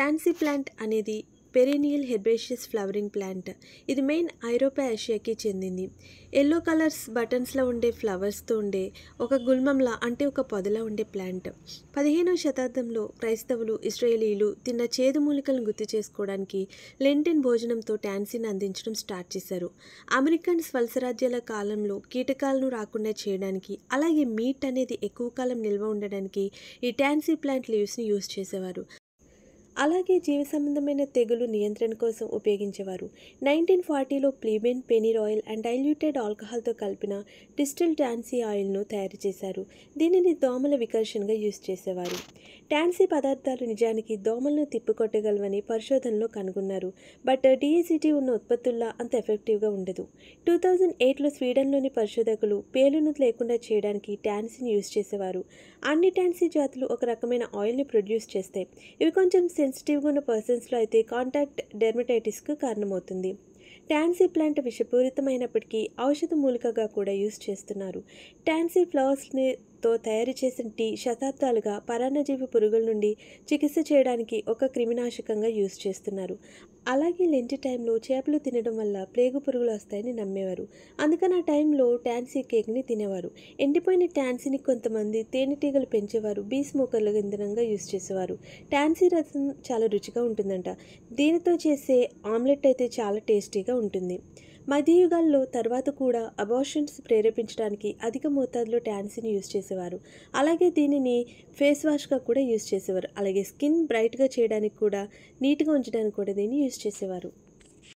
ట్యాన్సీ plant అనేది perennial herbaceous flowering plant ఇది main ఐరోపా ఏషియాకి చెందింది ఎల్లో కలర్స్ బటన్స్లో ఉండే ఫ్లవర్స్తో ఉండే ఒక గుల్మంలా అంటే ఒక పొదలా ఉండే ప్లాంట్ పదిహేనవ శతాబ్దంలో క్రైస్తవులు ఇస్రాయేలీలు తిన్న చేదు మూలికలను గుర్తు చేసుకోవడానికి లెంటెన్ భోజనంతో టాన్సీని అందించడం స్టార్ట్ చేశారు అమెరికన్ స్వల్సరాజ్యాల కాలంలో కీటకాలను రాకుండా చేయడానికి అలాగే మీట్ అనేది ఎక్కువ కాలం నిల్వ ఉండడానికి ఈ టాన్సీ ప్లాంట్ లీవ్స్ని యూజ్ చేసేవారు అలాగే జీవ సంబంధమైన తెగులు నియంత్రణ కోసం ఉపయోగించేవారు నైన్టీన్ ఫార్టీలో ప్లీబెన్ పెనిర్ ఆయిల్ అండ్ డైల్యూటెడ్ ఆల్కహాల్తో కలిపిన డిస్టిల్ టాన్సీ ఆయిల్ను తయారు చేశారు దీనిని దోమల వికర్షణగా యూజ్ చేసేవారు టాన్సీ పదార్థాలు నిజానికి దోమలను తిప్పికొట్టగలవని పరిశోధనలో కనుగొన్నారు బట్ డిఎసిటీ ఉన్న ఉత్పత్తుల్లో అంత ఎఫెక్టివ్గా ఉండదు టూ థౌజండ్ ఎయిట్లో స్వీడన్లోని పరిశోధకులు పేలును లేకుండా చేయడానికి టాన్సీని యూజ్ చేసేవారు అన్ని టాన్సీ జాతులు ఒక రకమైన ఆయిల్ని ప్రొడ్యూస్ చేస్తాయి ఇవి కొంచెం సెన్సిటివ్గా ఉన్న పర్సన్స్లో అయితే కాంటాక్ట్ డెర్మటైటిస్కు కారణమవుతుంది టాన్సీ ప్లాంట్ విషపూరితమైనప్పటికీ ఔషధ మూలికగా కూడా యూస్ చేస్తున్నారు టాన్సీ ఫ్లవర్స్ని తో తయారు చేసిన టీ శతాబ్దాలుగా పరాన్నజీవి పురుగుల నుండి చికిత్స చేయడానికి ఒక క్రిమినాశకంగా యూజ్ చేస్తున్నారు అలాగే లెంటి టైంలో చేపలు తినడం వల్ల ప్లేగు పురుగులు వస్తాయని నమ్మేవారు అందుకని ఆ టైంలో టాన్సీ కేక్ని తినేవారు ఎండిపోయిన టాన్సీని కొంతమంది తేనెటీగలు పెంచేవారు బీ స్మోకర్ల ఇంధనంగా యూజ్ చేసేవారు టాన్సీ రసం చాలా రుచిగా ఉంటుందంట దీనితో చేసే ఆమ్లెట్ అయితే చాలా టేస్టీగా ఉంటుంది మధ్యయుగాల్లో తర్వాత కూడా అబార్షన్స్ ప్రేరేపించడానికి అధిక మోతాదులో ట్యాన్సీని యూజ్ చేసేవారు అలాగే దీనిని ఫేస్ వాష్గా కూడా యూజ్ చేసేవారు అలాగే స్కిన్ బ్రైట్గా చేయడానికి కూడా నీట్గా ఉంచడానికి కూడా దీన్ని యూజ్ చేసేవారు